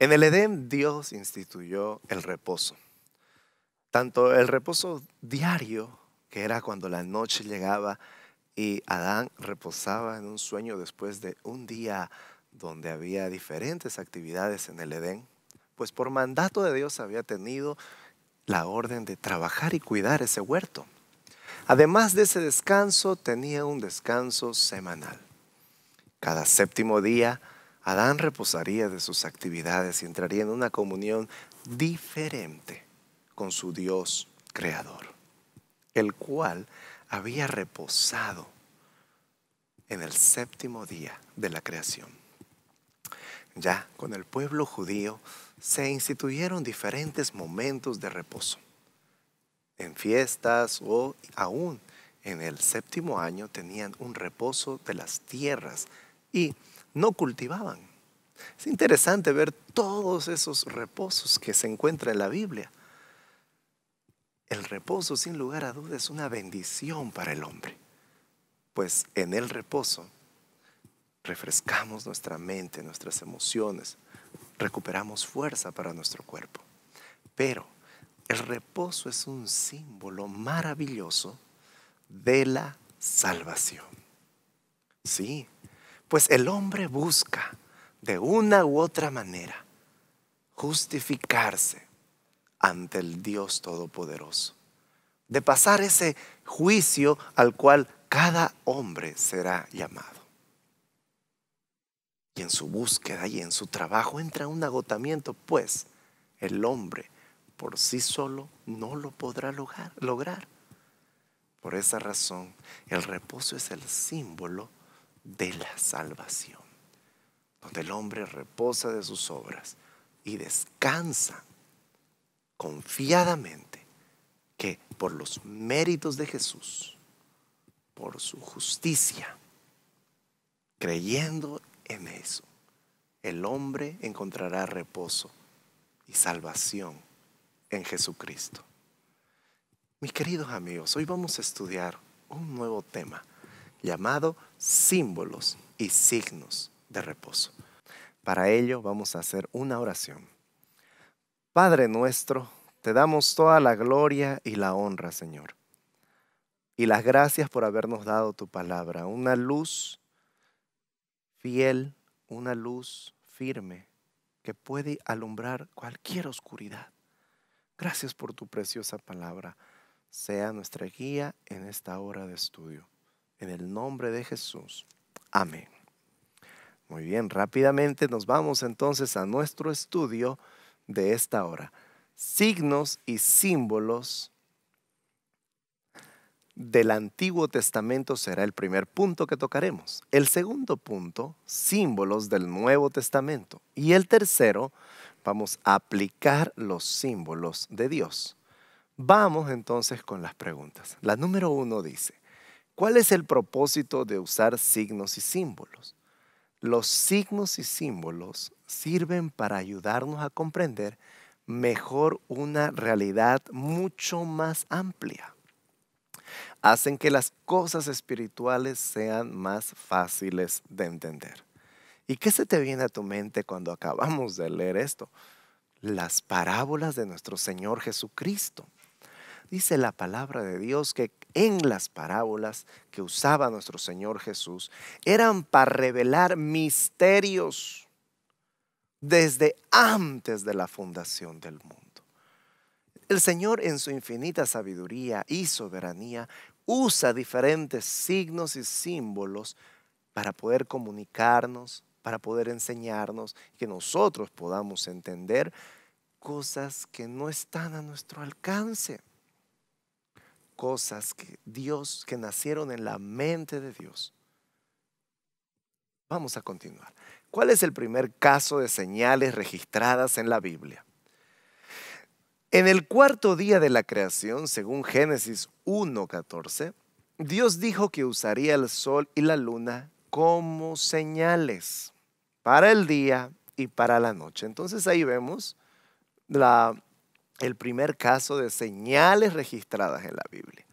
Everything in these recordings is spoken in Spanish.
En el Edén Dios instituyó el reposo. Tanto el reposo diario, que era cuando la noche llegaba y Adán reposaba en un sueño después de un día donde había diferentes actividades en el Edén, pues por mandato de Dios había tenido la orden de trabajar y cuidar ese huerto. Además de ese descanso, tenía un descanso semanal. Cada séptimo día Adán reposaría de sus actividades y entraría en una comunión diferente con su Dios creador, el cual había reposado en el séptimo día de la creación. Ya con el pueblo judío se instituyeron diferentes momentos de reposo, en fiestas o aún en el séptimo año tenían un reposo de las tierras y no cultivaban. Es interesante ver todos esos reposos que se encuentran en la Biblia. El reposo, sin lugar a dudas, es una bendición para el hombre, pues en el reposo refrescamos nuestra mente, nuestras emociones, recuperamos fuerza para nuestro cuerpo. Pero el reposo es un símbolo maravilloso de la salvación. Sí, pues el hombre busca de una u otra manera justificarse ante el Dios Todopoderoso, de pasar ese juicio al cual cada hombre será llamado. Y en su búsqueda y en su trabajo entra un agotamiento, pues el hombre por sí solo no lo podrá lograr. Por esa razón, el reposo es el símbolo de la salvación, donde el hombre reposa de sus obras y descansa confiadamente que por los méritos de Jesús, por su justicia, creyendo en eso, el hombre encontrará reposo y salvación en Jesucristo. Mis queridos amigos, hoy vamos a estudiar un nuevo tema llamado símbolos y signos de reposo. Para ello vamos a hacer una oración. Padre nuestro, te damos toda la gloria y la honra, Señor. Y las gracias por habernos dado tu palabra, una luz fiel, una luz firme que puede alumbrar cualquier oscuridad. Gracias por tu preciosa palabra. Sea nuestra guía en esta hora de estudio. En el nombre de Jesús. Amén. Muy bien, rápidamente nos vamos entonces a nuestro estudio de esta hora. Signos y símbolos del Antiguo Testamento será el primer punto que tocaremos. El segundo punto, símbolos del Nuevo Testamento. Y el tercero, vamos a aplicar los símbolos de Dios. Vamos entonces con las preguntas. La número uno dice, ¿Cuál es el propósito de usar signos y símbolos? Los signos y símbolos sirven para ayudarnos a comprender mejor una realidad mucho más amplia. Hacen que las cosas espirituales sean más fáciles de entender. ¿Y qué se te viene a tu mente cuando acabamos de leer esto? Las parábolas de nuestro Señor Jesucristo. Dice la palabra de Dios que en las parábolas que usaba nuestro Señor Jesús eran para revelar misterios desde antes de la fundación del mundo. El Señor en su infinita sabiduría y soberanía usa diferentes signos y símbolos para poder comunicarnos, para poder enseñarnos, que nosotros podamos entender cosas que no están a nuestro alcance cosas que Dios, que nacieron en la mente de Dios. Vamos a continuar. ¿Cuál es el primer caso de señales registradas en la Biblia? En el cuarto día de la creación, según Génesis 1.14, Dios dijo que usaría el sol y la luna como señales para el día y para la noche. Entonces ahí vemos la el primer caso de señales registradas en la Biblia.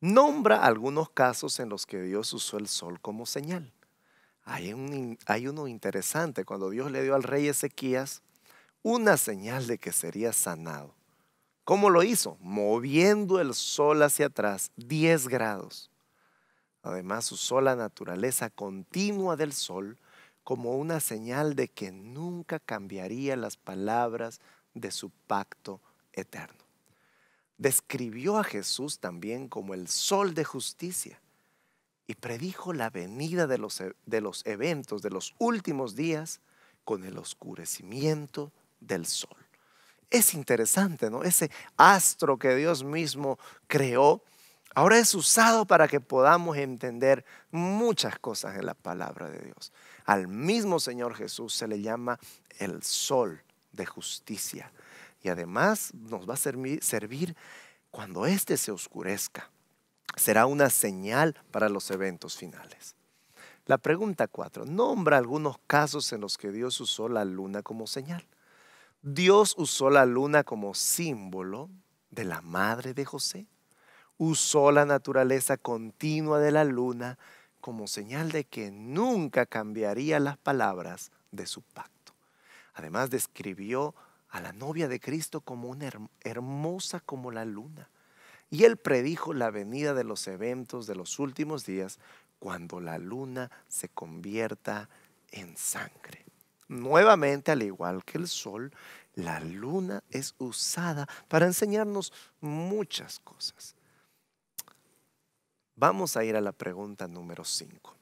Nombra algunos casos en los que Dios usó el sol como señal. Hay, uno interesante, cuando Dios le dio al rey Ezequías una señal de que sería sanado. ¿Cómo lo hizo? Moviendo el sol hacia atrás 10 grados. Además usó la naturaleza continua del sol como una señal de que nunca cambiaría las palabras de su pacto eterno. Describió a Jesús también como el sol de justicia y predijo la venida de los, e, de los eventos de los últimos días con el oscurecimiento del sol. Es interesante, ¿no? Ese astro que Dios mismo creó ahora es usado para que podamos entender muchas cosas en la palabra de Dios. Al mismo Señor Jesús se le llama el sol de justicia, y además nos va a servir, cuando éste se oscurezca. Será una señal para los eventos finales. La pregunta 4. Nombra algunos casos en los que Dios usó la luna como señal. Dios usó la luna como símbolo de la madre de José. Usó la naturaleza continua de la luna como señal de que nunca cambiaría las palabras de su pacto. Además describió a la novia de Cristo como una hermosa como la luna. Y él predijo la venida de los eventos de los últimos días cuando la luna se convierta en sangre. Nuevamente, al igual que el sol, la luna es usada para enseñarnos muchas cosas. Vamos a ir a la pregunta número 5.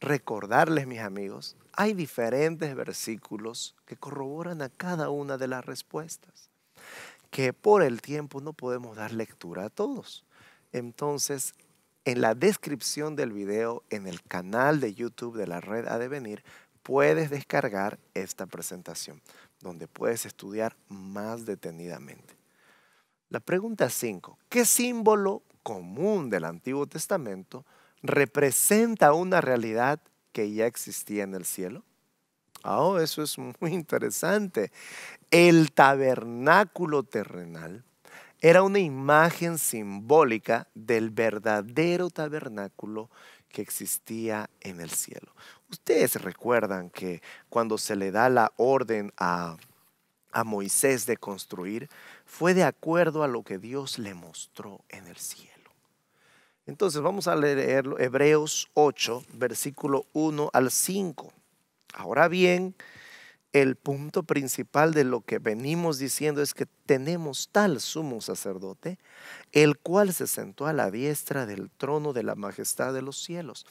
Recordarles, mis amigos, hay diferentes versículos que corroboran a cada una de las respuestas, que por el tiempo no podemos dar lectura a todos. Entonces, en la descripción del video, en el canal de YouTube de la red Ha puedes descargar esta presentación, donde puedes estudiar más detenidamente. La pregunta 5. ¿Qué símbolo común del Antiguo Testamento representa una realidad que ya existía en el cielo? Oh, eso es muy interesante. El tabernáculo terrenal era una imagen simbólica del verdadero tabernáculo que existía en el cielo. Ustedes recuerdan que cuando se le da la orden a, a Moisés de construir, fue de acuerdo a lo que Dios le mostró en el cielo. Entonces vamos a leerlo, Hebreos 8, versículo 1 al 5. Ahora bien, el punto principal de lo que venimos diciendo es que tenemos tal sumo sacerdote, el cual se sentó a la diestra del trono de la majestad de los cielos.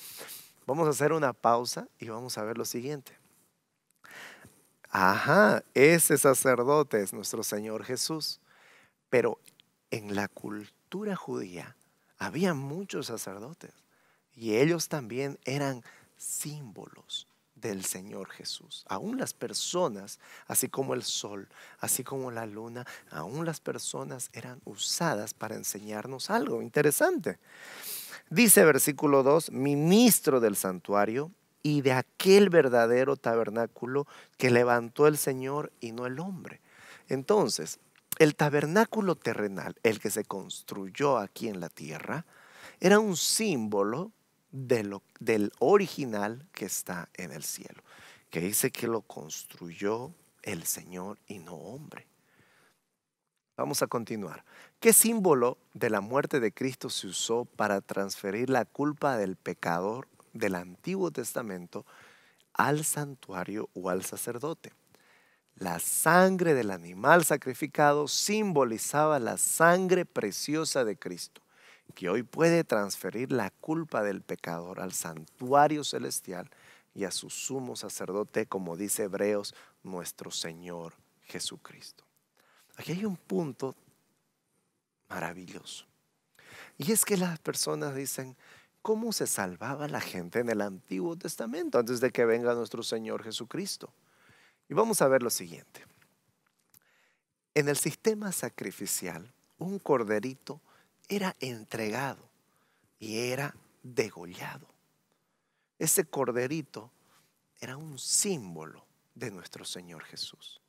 Vamos a hacer una pausa y vamos a ver lo siguiente. Ajá, ese sacerdote es nuestro Señor Jesús, pero en la cultura judía, había muchos sacerdotes y ellos también eran símbolos del Señor Jesús. Aún las personas, así como el sol, así como la luna, aún las personas eran usadas para enseñarnos algo interesante. Dice versículo 2, ministro del santuario y de aquel verdadero tabernáculo que levantó el Señor y no el hombre. Entonces, el tabernáculo terrenal, el que se construyó aquí en la tierra, era un símbolo del original que está en el cielo, que dice que lo construyó el Señor y no hombre. Vamos a continuar. ¿Qué símbolo de la muerte de Cristo se usó para transferir la culpa del pecador del Antiguo Testamento al santuario o al sacerdote? La sangre del animal sacrificado simbolizaba la sangre preciosa de Cristo, que hoy puede transferir la culpa del pecador al santuario celestial y a su sumo sacerdote, como dice Hebreos, nuestro Señor Jesucristo. Aquí hay un punto maravilloso. Y es que las personas dicen, ¿cómo se salvaba la gente en el Antiguo Testamento antes de que venga nuestro Señor Jesucristo? Y vamos a ver lo siguiente. En el sistema sacrificial, un corderito era entregado y era degollado. Ese corderito era un símbolo de nuestro Señor Jesús,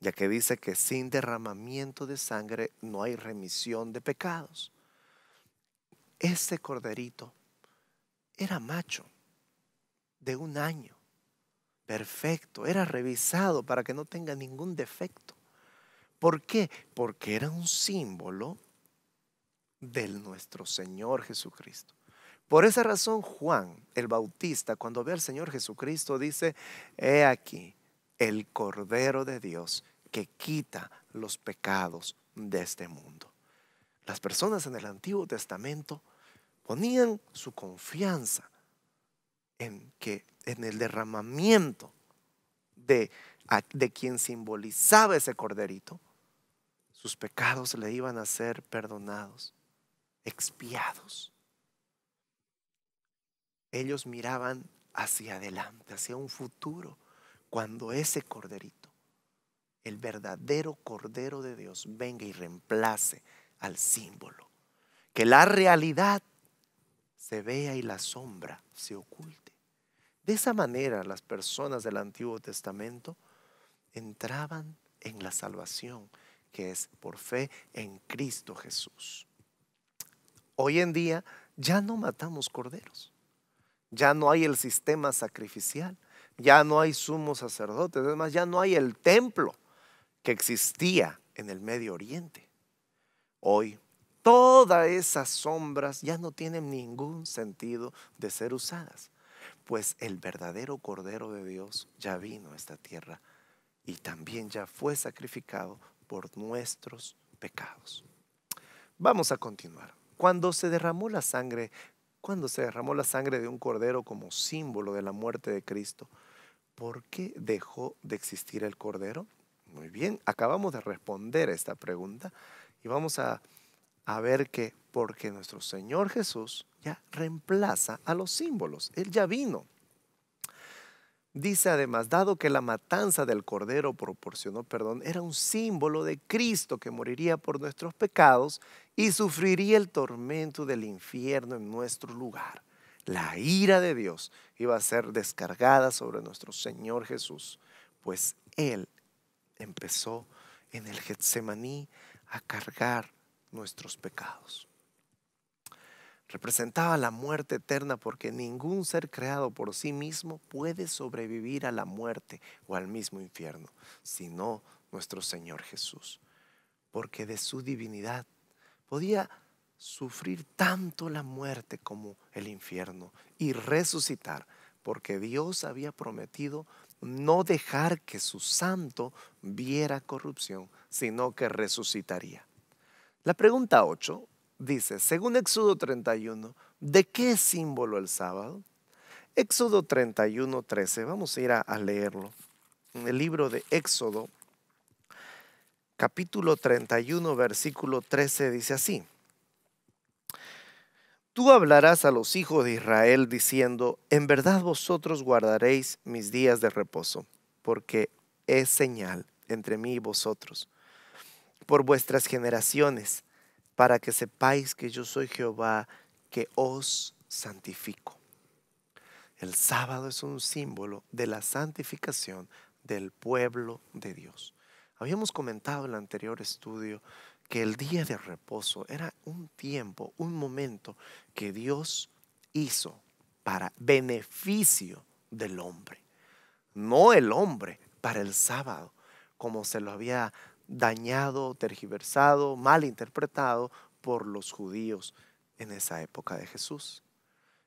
ya que dice que sin derramamiento de sangre no hay remisión de pecados. Ese corderito era macho de un año perfecto, era revisado para que no tenga ningún defecto. ¿Por qué? Porque era un símbolo del nuestro Señor Jesucristo. Por esa razón Juan el Bautista, cuando ve al Señor Jesucristo, dice, he aquí el Cordero de Dios que quita los pecados de este mundo. Las personas en el Antiguo Testamento ponían su confianza en, que, en el derramamiento de, de quien simbolizaba ese corderito, sus pecados le iban a ser perdonados, expiados. Ellos miraban hacia adelante, hacia un futuro, cuando ese corderito, el verdadero cordero de Dios, venga y reemplace al símbolo. Que la realidad se vea y la sombra se oculte. De esa manera las personas del Antiguo Testamento entraban en la salvación, que es por fe en Cristo Jesús. Hoy en día ya no matamos corderos, ya no hay el sistema sacrificial, ya no hay sumo sacerdotes, además ya no hay el templo que existía en el Medio Oriente. Hoy todas esas sombras ya no tienen ningún sentido de ser usadas pues el verdadero Cordero de Dios ya vino a esta tierra y también ya fue sacrificado por nuestros pecados. Vamos a continuar. Cuando se derramó la sangre, cuando se derramó la sangre de un cordero como símbolo de la muerte de Cristo, ¿por qué dejó de existir el cordero? Muy bien, acabamos de responder a esta pregunta y vamos a, a ver que porque nuestro Señor Jesús ya reemplaza a los símbolos. Él ya vino. Dice además, dado que la matanza del cordero proporcionó perdón, era un símbolo de Cristo que moriría por nuestros pecados y sufriría el tormento del infierno en nuestro lugar. La ira de Dios iba a ser descargada sobre nuestro Señor Jesús, pues Él empezó en el Getsemaní a cargar nuestros pecados representaba la muerte eterna porque ningún ser creado por sí mismo puede sobrevivir a la muerte o al mismo infierno, sino nuestro Señor Jesús, porque de su divinidad podía sufrir tanto la muerte como el infierno y resucitar, porque Dios había prometido no dejar que su santo viera corrupción, sino que resucitaría. La pregunta 8 dice, según Éxodo 31, ¿de qué símbolo el sábado? Éxodo 31, 13, vamos a ir a, leerlo. En el libro de Éxodo, capítulo 31, versículo 13, dice así. Tú hablarás a los hijos de Israel diciendo, en verdad vosotros guardaréis mis días de reposo, porque es señal entre mí y vosotros, por vuestras generaciones, para que sepáis que yo soy Jehová, que os santifico. El sábado es un símbolo de la santificación del pueblo de Dios. Habíamos comentado en el anterior estudio que el día de reposo era un tiempo, un momento que Dios hizo para beneficio del hombre. No el hombre para el sábado, como se lo había dañado, tergiversado, mal interpretado por los judíos en esa época de Jesús.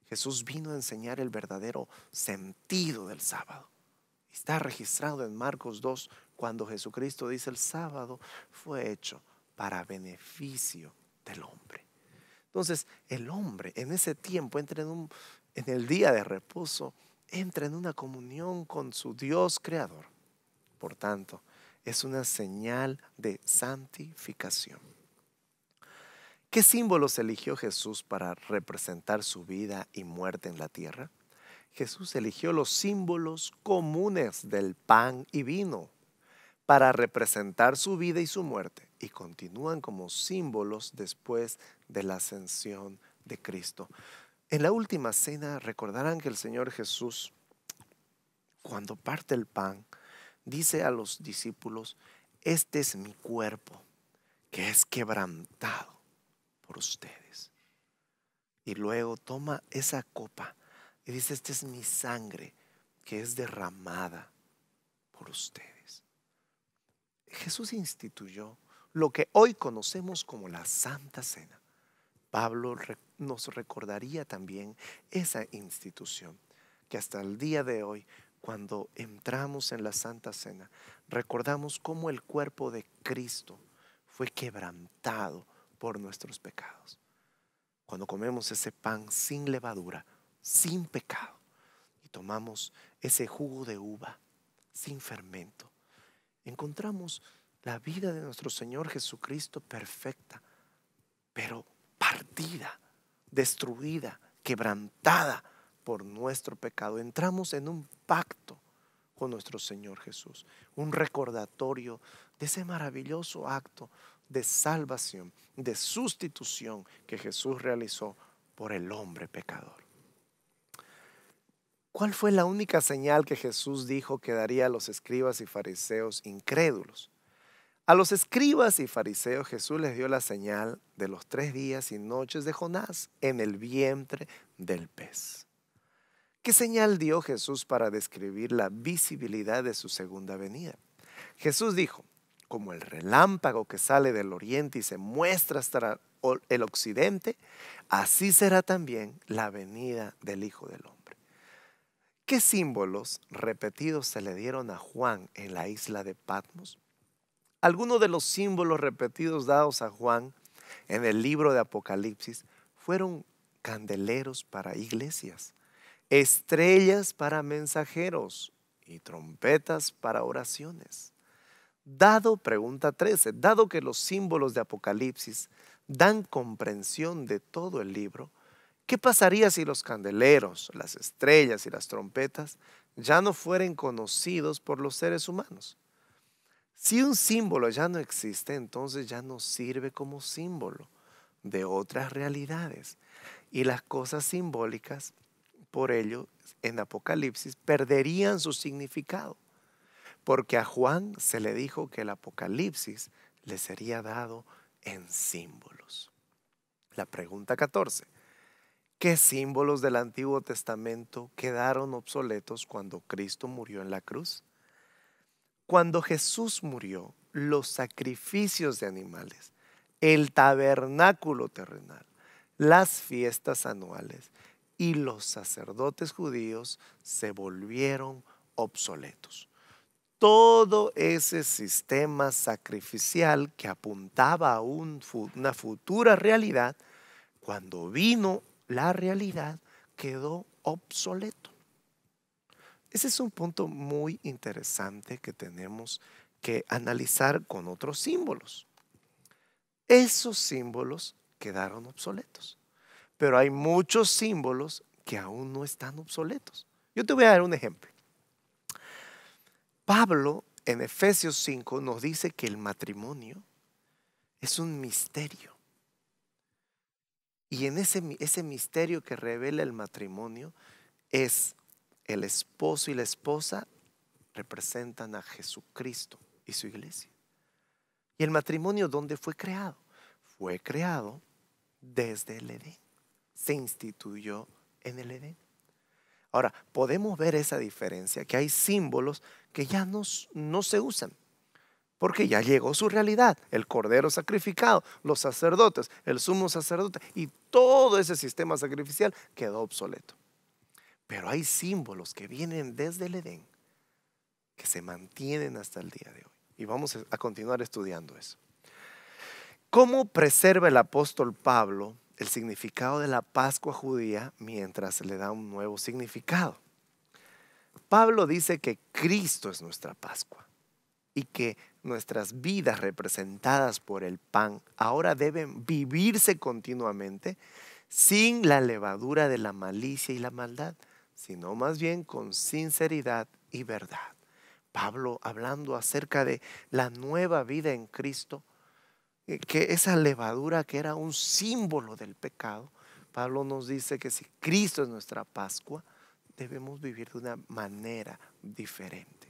Jesús vino a enseñar el verdadero sentido del sábado. Está registrado en Marcos 2 cuando Jesucristo dice el sábado fue hecho para beneficio del hombre. Entonces el hombre en ese tiempo entra en, un, en el día de reposo, entra en una comunión con su Dios creador. Por tanto, es una señal de santificación. ¿Qué símbolos eligió Jesús para representar su vida y muerte en la tierra? Jesús eligió los símbolos comunes del pan y vino para representar su vida y su muerte y continúan como símbolos después de la ascensión de Cristo. En la última cena recordarán que el Señor Jesús, cuando parte el pan, dice a los discípulos, este es mi cuerpo que es quebrantado por ustedes. Y luego toma esa copa y dice, esta es mi sangre que es derramada por ustedes. Jesús instituyó lo que hoy conocemos como la Santa Cena. Pablo nos recordaría también esa institución que hasta el día de hoy cuando entramos en la Santa Cena, recordamos cómo el cuerpo de Cristo fue quebrantado por nuestros pecados. Cuando comemos ese pan sin levadura, sin pecado, y tomamos ese jugo de uva sin fermento, encontramos la vida de nuestro Señor Jesucristo perfecta, pero partida, destruida, quebrantada por nuestro pecado. Entramos en un pacto con nuestro Señor Jesús, un recordatorio de ese maravilloso acto de salvación, de sustitución que Jesús realizó por el hombre pecador. ¿Cuál fue la única señal que Jesús dijo que daría a los escribas y fariseos incrédulos? A los escribas y fariseos Jesús les dio la señal de los tres días y noches de Jonás en el vientre del pez. ¿Qué señal dio Jesús para describir la visibilidad de su segunda venida? Jesús dijo, como el relámpago que sale del oriente y se muestra hasta el occidente, así será también la venida del Hijo del Hombre. ¿Qué símbolos repetidos se le dieron a Juan en la isla de Patmos? Algunos de los símbolos repetidos dados a Juan en el libro de Apocalipsis fueron candeleros para iglesias, estrellas para mensajeros y trompetas para oraciones. Dado, pregunta 13, dado que los símbolos de Apocalipsis dan comprensión de todo el libro, ¿qué pasaría si los candeleros, las estrellas y las trompetas ya no fueren conocidos por los seres humanos? Si un símbolo ya no existe, entonces ya no sirve como símbolo de otras realidades. Y las cosas simbólicas por ello, en Apocalipsis perderían su significado, porque a Juan se le dijo que el Apocalipsis le sería dado en símbolos. La pregunta 14. ¿Qué símbolos del Antiguo Testamento quedaron obsoletos cuando Cristo murió en la cruz? Cuando Jesús murió, los sacrificios de animales, el tabernáculo terrenal, las fiestas anuales, y los sacerdotes judíos se volvieron obsoletos. Todo ese sistema sacrificial que apuntaba a una futura realidad, cuando vino la realidad, quedó obsoleto. Ese es un punto muy interesante que tenemos que analizar con otros símbolos. Esos símbolos quedaron obsoletos pero hay muchos símbolos que aún no están obsoletos. Yo te voy a dar un ejemplo. Pablo en Efesios 5 nos dice que el matrimonio es un misterio. Y en ese, ese misterio que revela el matrimonio es el esposo y la esposa representan a Jesucristo y su iglesia. ¿Y el matrimonio dónde fue creado? Fue creado desde el Edén se instituyó en el Edén. Ahora, podemos ver esa diferencia, que hay símbolos que ya no, no se usan, porque ya llegó su realidad, el cordero sacrificado, los sacerdotes, el sumo sacerdote, y todo ese sistema sacrificial quedó obsoleto. Pero hay símbolos que vienen desde el Edén, que se mantienen hasta el día de hoy. Y vamos a continuar estudiando eso. ¿Cómo preserva el apóstol Pablo el significado de la Pascua judía mientras le da un nuevo significado. Pablo dice que Cristo es nuestra Pascua y que nuestras vidas representadas por el pan ahora deben vivirse continuamente sin la levadura de la malicia y la maldad, sino más bien con sinceridad y verdad. Pablo hablando acerca de la nueva vida en Cristo eh, que esa levadura que era un símbolo del pecado, Pablo nos dice que si Cristo es nuestra Pascua, debemos vivir de una manera diferente.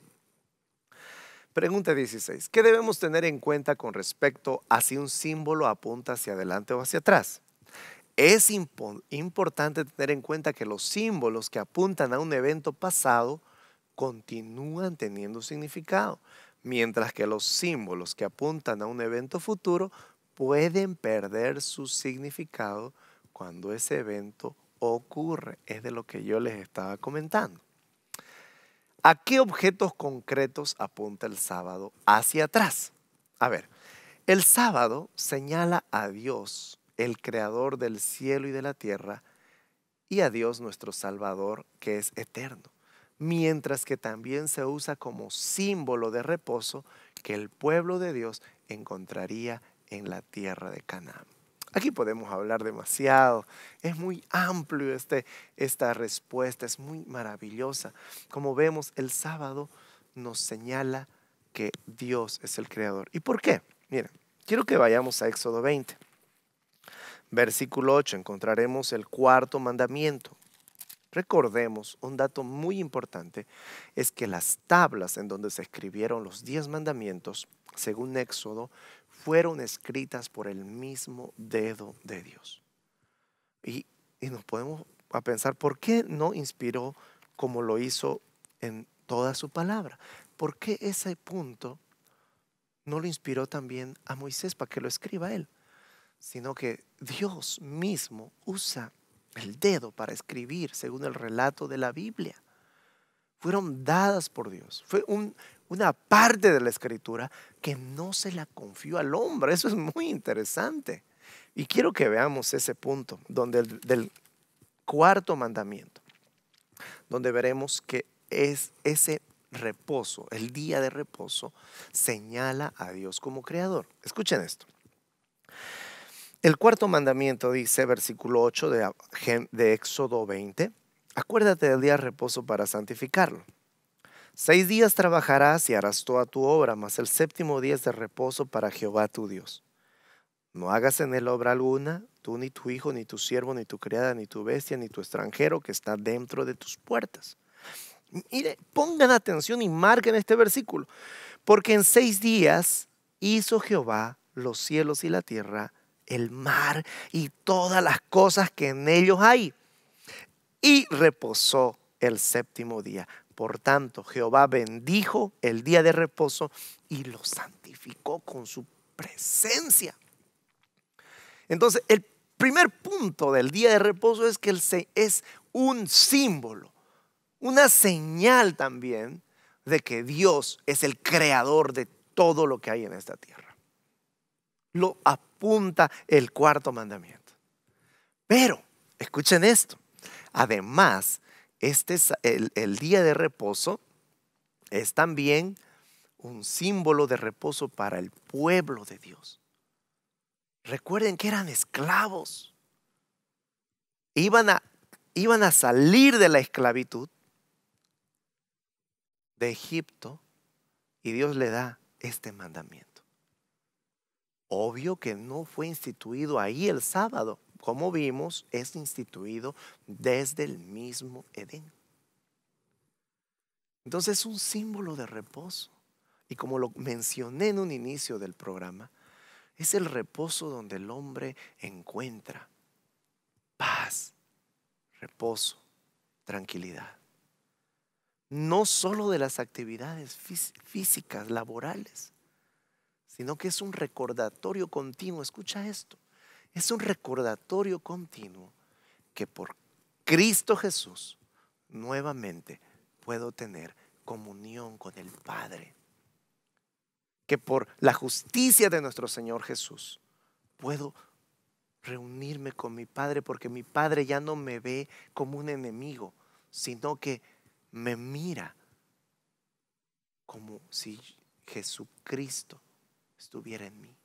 Pregunta 16. ¿Qué debemos tener en cuenta con respecto a si un símbolo apunta hacia adelante o hacia atrás? Es importante tener en cuenta que los símbolos que apuntan a un evento pasado continúan teniendo significado mientras que los símbolos que apuntan a un evento futuro pueden perder su significado cuando ese evento ocurre. Es de lo que yo les estaba comentando. ¿A qué objetos concretos apunta el sábado hacia atrás? A ver, el sábado señala a Dios, el creador del cielo y de la tierra, y a Dios nuestro Salvador, que es eterno mientras que también se usa como símbolo de reposo que el pueblo de Dios encontraría en la tierra de Canaán. Aquí podemos hablar demasiado, es muy amplio este, esta respuesta, es muy maravillosa. Como vemos, el sábado nos señala que Dios es el creador. ¿Y por qué? Miren, quiero que vayamos a Éxodo 20, versículo 8, encontraremos el cuarto mandamiento. Recordemos un dato muy importante, es que las tablas en donde se escribieron los diez mandamientos, según Éxodo, fueron escritas por el mismo dedo de Dios. Y, nos podemos a pensar, ¿por qué no inspiró como lo hizo en toda su palabra? ¿Por qué ese punto no lo inspiró también a Moisés para que lo escriba él? Sino que Dios mismo usa el dedo para escribir, según el relato de la Biblia. Fueron dadas por Dios. Fue una parte de la escritura que no se la confió al hombre. Eso es muy interesante. Y quiero que veamos ese punto donde del cuarto mandamiento, donde veremos que es ese reposo, el día de reposo, señala a Dios como creador. Escuchen esto. El cuarto mandamiento dice, versículo 8 de, de Éxodo 20, acuérdate del día de reposo para santificarlo. Seis días trabajarás y harás toda tu obra, mas el séptimo día es de reposo para Jehová tu Dios. No hagas en él obra alguna, tú ni tu hijo, ni tu siervo, ni tu criada, ni tu bestia, ni tu extranjero que está dentro de tus puertas. Mire, pongan atención y marquen este versículo, porque en seis días hizo Jehová los cielos y la tierra, el mar y todas las cosas que en ellos hay. Y reposó el séptimo día. Por tanto, Jehová bendijo el día de reposo y lo santificó con su presencia. Entonces, el primer punto del día de reposo es que es un símbolo, una señal también de que Dios es el creador de todo lo que hay en esta tierra. Lo Punta el cuarto mandamiento. Pero, escuchen esto, además, este el, el día de reposo es también un símbolo de reposo para el pueblo de Dios. Recuerden que eran esclavos. Iban a, iban a salir de la esclavitud de Egipto y Dios le da este mandamiento. Obvio que no fue instituido ahí el sábado. Como vimos, es instituido desde el mismo Edén. Entonces es un símbolo de reposo. Y como lo mencioné en un inicio del programa, es el reposo donde el hombre encuentra paz, reposo, tranquilidad. No solo de las actividades físicas, laborales, sino que es un recordatorio continuo. Escucha esto. Es un recordatorio continuo que por Cristo Jesús nuevamente puedo tener comunión con el Padre. Que por la justicia de nuestro Señor Jesús puedo reunirme con mi Padre porque mi Padre ya no me ve como un enemigo, sino que me mira como si Jesucristo estuviera en mí.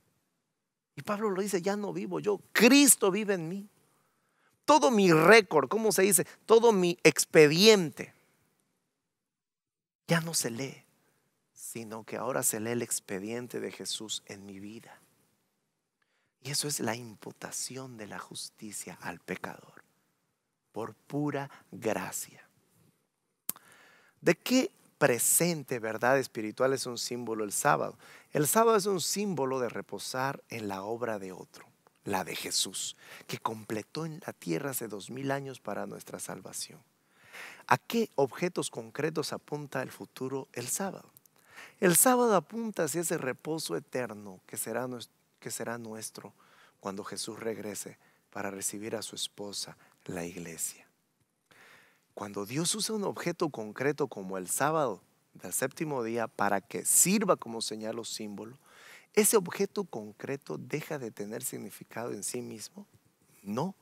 Y Pablo lo dice, ya no vivo yo, Cristo vive en mí. Todo mi récord, ¿cómo se dice? Todo mi expediente ya no se lee, sino que ahora se lee el expediente de Jesús en mi vida. Y eso es la imputación de la justicia al pecador, por pura gracia. ¿De qué presente verdad espiritual es un símbolo el sábado. El sábado es un símbolo de reposar en la obra de otro, la de Jesús, que completó en la tierra hace dos mil años para nuestra salvación. ¿A qué objetos concretos apunta el futuro el sábado? El sábado apunta hacia ese reposo eterno que será, que será nuestro cuando Jesús regrese para recibir a su esposa, la iglesia. Cuando Dios usa un objeto concreto como el sábado del séptimo día para que sirva como señal o símbolo, ¿ese objeto concreto deja de tener significado en sí mismo? No.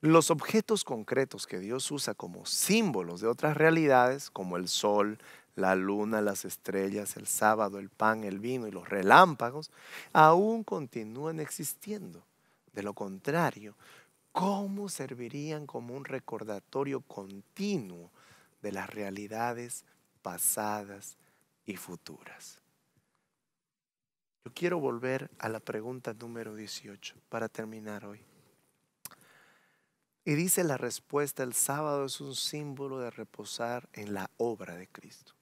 Los objetos concretos que Dios usa como símbolos de otras realidades, como el sol, la luna, las estrellas, el sábado, el pan, el vino y los relámpagos, aún continúan existiendo. De lo contrario, cómo servirían como un recordatorio continuo de las realidades pasadas y futuras. Yo quiero volver a la pregunta número 18 para terminar hoy. Y dice la respuesta, el sábado es un símbolo de reposar en la obra de Cristo.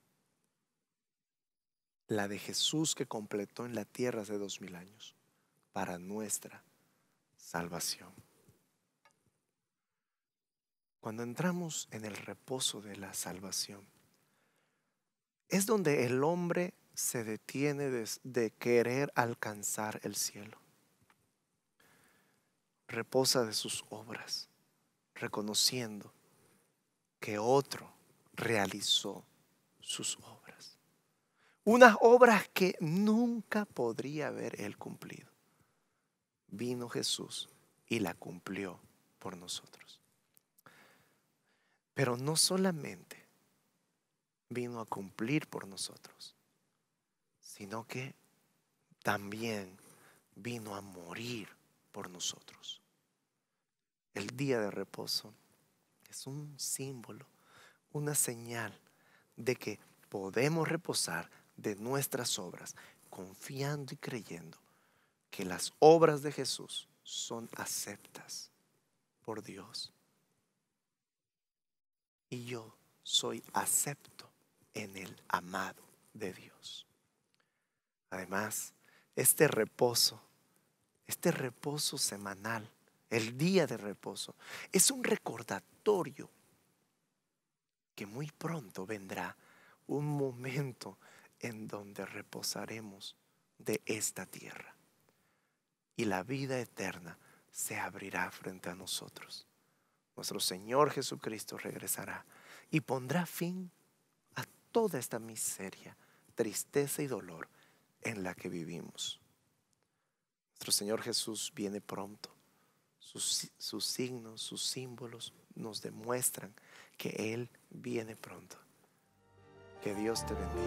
La de Jesús que completó en la tierra hace dos mil años para nuestra salvación cuando entramos en el reposo de la salvación, es donde el hombre se detiene de, querer alcanzar el cielo. Reposa de sus obras, reconociendo que otro realizó sus obras. Unas obras que nunca podría haber él cumplido. Vino Jesús y la cumplió por nosotros. Pero no solamente vino a cumplir por nosotros, sino que también vino a morir por nosotros. El día de reposo es un símbolo, una señal de que podemos reposar de nuestras obras, confiando y creyendo que las obras de Jesús son aceptas por Dios yo soy acepto en el amado de Dios. Además, este reposo, este reposo semanal, el día de reposo, es un recordatorio que muy pronto vendrá un momento en donde reposaremos de esta tierra y la vida eterna se abrirá frente a nosotros nuestro Señor Jesucristo regresará y pondrá fin a toda esta miseria, tristeza y dolor en la que vivimos. Nuestro Señor Jesús viene pronto. Sus, sus, signos, sus símbolos nos demuestran que Él viene pronto. Que Dios te bendiga.